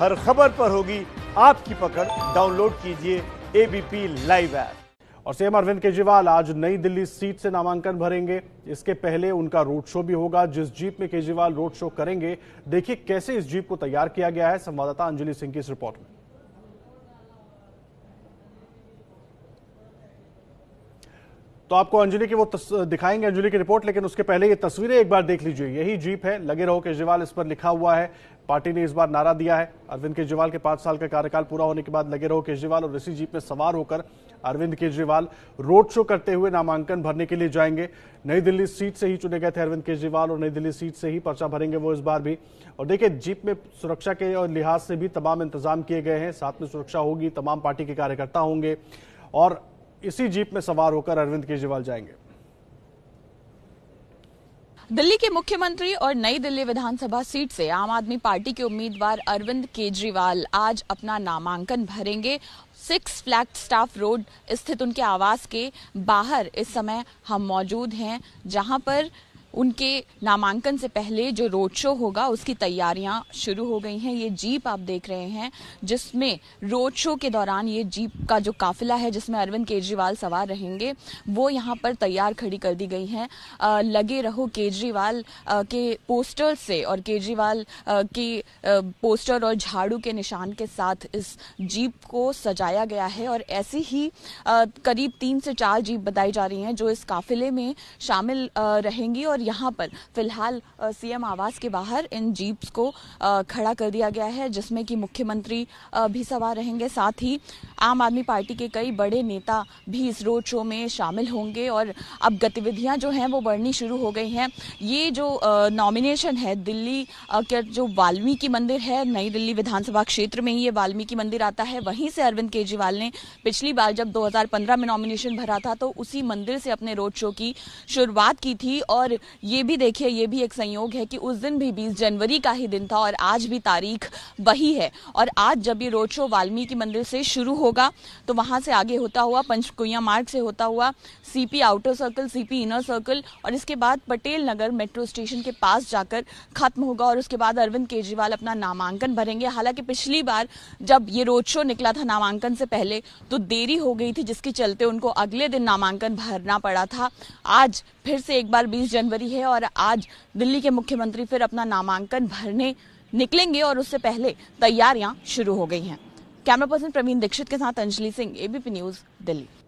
हर खबर पर होगी आपकी पकड़ डाउनलोड कीजिए एबीपी लाइव ऐप और सीएम अरविंद केजरीवाल आज नई दिल्ली सीट से नामांकन भरेंगे इसके पहले उनका रोड शो भी होगा जिस जीप में केजरीवाल रोड शो करेंगे देखिए कैसे इस जीप को तैयार किया गया है संवाददाता अंजलि सिंह की इस रिपोर्ट में तो आपको अंजलि की वो दिखाएंगे अंजलि की रिपोर्ट लेकिन उसके पहले ये तस्वीरें एक बार देख लीजिए यही जीप है लगे रहो केजरीवाल इस पर लिखा हुआ है पार्टी ने इस बार नारा दिया है अरविंद केजरीवाल के पांच साल का कार्यकाल पूरा होने के बाद लगे रहो केजरीवाल और इसी जीप में सवार होकर अरविंद केजरीवाल रोड शो करते हुए नामांकन भरने के लिए जाएंगे नई दिल्ली सीट से ही चुने गए थे अरविंद केजरीवाल और नई दिल्ली सीट से ही पर्चा भरेंगे वो इस बार भी और देखिए जीप में सुरक्षा के और लिहाज से भी तमाम इंतजाम किए गए हैं साथ में सुरक्षा होगी तमाम पार्टी के कार्यकर्ता होंगे और इसी जीप में सवार होकर अरविंद केजरीवाल जाएंगे दिल्ली के मुख्यमंत्री और नई दिल्ली विधानसभा सीट से आम आदमी पार्टी के उम्मीदवार अरविंद केजरीवाल आज अपना नामांकन भरेंगे सिक्स फ्लैग स्टाफ रोड स्थित उनके आवास के बाहर इस समय हम मौजूद हैं जहां पर उनके नामांकन से पहले जो रोड शो होगा उसकी तैयारियां शुरू हो गई हैं ये जीप आप देख रहे हैं जिसमें रोड शो के दौरान ये जीप का जो काफिला है जिसमें अरविंद केजरीवाल सवार रहेंगे वो यहाँ पर तैयार खड़ी कर दी गई हैं लगे रहो केजरीवाल के पोस्टर से और केजरीवाल की पोस्टर और झाड़ू के निशान के साथ इस जीप को सजाया गया है और ऐसी ही करीब तीन से चार जीप बताई जा रही हैं जो इस काफिले में शामिल रहेंगी और यहाँ पर फिलहाल सीएम आवास के बाहर इन जीप्स को खड़ा कर दिया गया है जिसमें कि मुख्यमंत्री भी सवार रहेंगे साथ ही आम आदमी पार्टी के कई बड़े नेता भी इस रोड शो में शामिल होंगे और अब गतिविधियां जो हैं वो बढ़नी शुरू हो गई हैं ये जो नॉमिनेशन है दिल्ली के जो वाल्मीकि मंदिर है नई दिल्ली विधानसभा क्षेत्र में ही ये वाल्मीकि मंदिर आता है वहीं से अरविंद केजरीवाल ने पिछली बार जब 2015 में नॉमिनेशन भरा था तो उसी मंदिर से अपने रोड शो की शुरुआत की थी और ये भी देखिए ये भी एक संयोग है कि उस दिन भी 20 जनवरी का ही दिन था और आज भी तारीख वही है और आज जब ये रोड शो वाल्मीकि मंदिर से शुरू होगा तो वहाँ से आगे होता हुआ पंचकुया मार्ग से होता हुआ CP outer circle CP inner circle और इसके बाद पटेल नगर मेट्रो स्टेशन के पास जाकर खत्म होगा और उसके बाद अरविंद केजरीवाल अपना नामांकन भरेंगे हालांकि पिछली बार जब ये रोड शो निकला था नामांकन से पहले तो देरी हो गई थी जिसके चलते उनको अगले दिन नामांकन भरना पड़ा था आज फिर से एक बार 20 जनवरी है और आज दिल्ली के मुख्यमंत्री फिर अपना नामांकन भरने निकलेंगे और उससे पहले तैयारियां शुरू हो गई हैं कैमरा पर्सन प्रवीण दीक्षित के साथ अंजलि सिंह एबीपी न्यूज दिल्ली